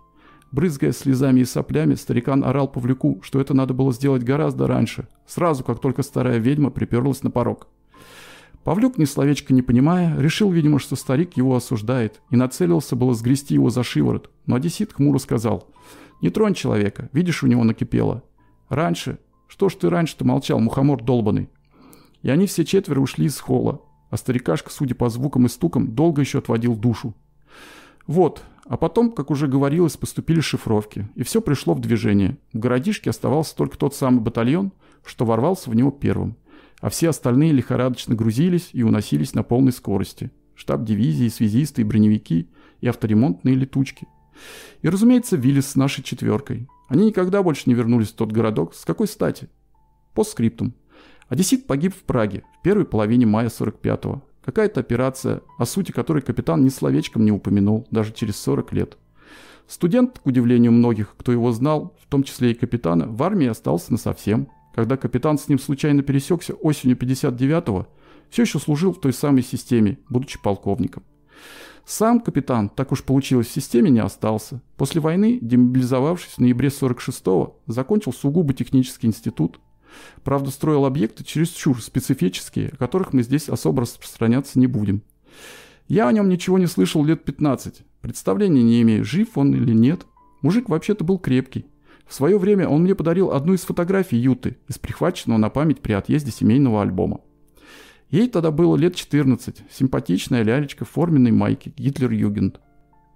Брызгая слезами и соплями, старикан орал Павлюку, что это надо было сделать гораздо раньше, сразу, как только старая ведьма приперлась на порог. Павлюк, ни словечко не понимая, решил, видимо, что старик его осуждает, и нацелился было сгрести его за шиворот, но одессит хмуро сказал – не тронь человека, видишь, у него накипело. Раньше. Что ж ты раньше-то молчал, мухомор долбанный? И они все четверо ушли из холла, а старикашка, судя по звукам и стукам, долго еще отводил душу. Вот, а потом, как уже говорилось, поступили шифровки, и все пришло в движение. В городишке оставался только тот самый батальон, что ворвался в него первым, а все остальные лихорадочно грузились и уносились на полной скорости. Штаб дивизии, связисты и броневики, и авторемонтные летучки – и, разумеется, Виллис с нашей четверкой. Они никогда больше не вернулись в тот городок. С какой стати? По скриптум. Одессит погиб в Праге в первой половине мая 45-го. Какая-то операция, о сути которой капитан ни словечком не упомянул, даже через 40 лет. Студент, к удивлению многих, кто его знал, в том числе и капитана, в армии остался насовсем. Когда капитан с ним случайно пересекся осенью 59-го, все еще служил в той самой системе, будучи полковником. Сам капитан, так уж получилось, в системе не остался. После войны, демобилизовавшись в ноябре 46-го, закончил сугубо технический институт. Правда, строил объекты чересчур специфические, о которых мы здесь особо распространяться не будем. Я о нем ничего не слышал лет 15. Представления не имею, жив он или нет. Мужик вообще-то был крепкий. В свое время он мне подарил одну из фотографий Юты из прихваченного на память при отъезде семейного альбома. Ей тогда было лет 14, симпатичная лялечка в форменной майке, Гитлер-Югенд.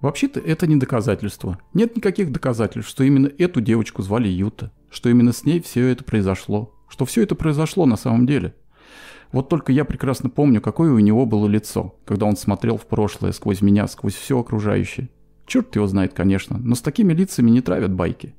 Вообще-то это не доказательство. Нет никаких доказательств, что именно эту девочку звали Юта, что именно с ней все это произошло, что все это произошло на самом деле. Вот только я прекрасно помню, какое у него было лицо, когда он смотрел в прошлое, сквозь меня, сквозь все окружающее. Черт его знает, конечно, но с такими лицами не травят байки.